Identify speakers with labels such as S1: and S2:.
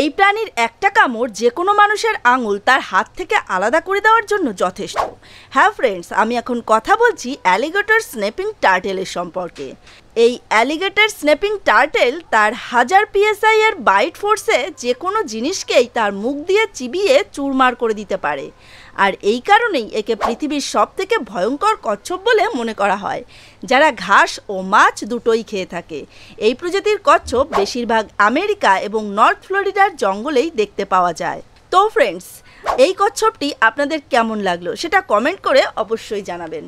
S1: এই প্রাণীর একটা কামড় যে কোনো মানুষের আঙুল তার হাত থেকে আলাদা করে দেওয়ার জন্য যথেষ্ট হ্যাঁ ফ্রেন্ডস আমি এখন কথা বলছি অ্যালিগেটর স্নেপিং টার্টেলের সম্পর্কে এই অ্যালিগেটর স্নেপিং টার্টেল তার হাজার পিএসআই এর বাইট ফোর্সে যে কোনো জিনিসকেই তার মুখ দিয়ে চিবিয়ে চুরমার করে দিতে পারে আর এই কারণেই একে পৃথিবীর সবথেকে ভয়ঙ্কর কচ্ছপ বলে মনে করা হয় যারা ঘাস ও মাছ দুটোই খেয়ে থাকে এই প্রজাতির কচ্ছপ বেশিরভাগ আমেরিকা এবং নর্থ ফ্লোরিডা কেরালার জঙ্গলেই দেখতে পাওয়া যায় তো ফ্রেন্ডস এই কচ্ছপটি আপনাদের কেমন লাগলো সেটা কমেন্ট করে অবশ্যই জানাবেন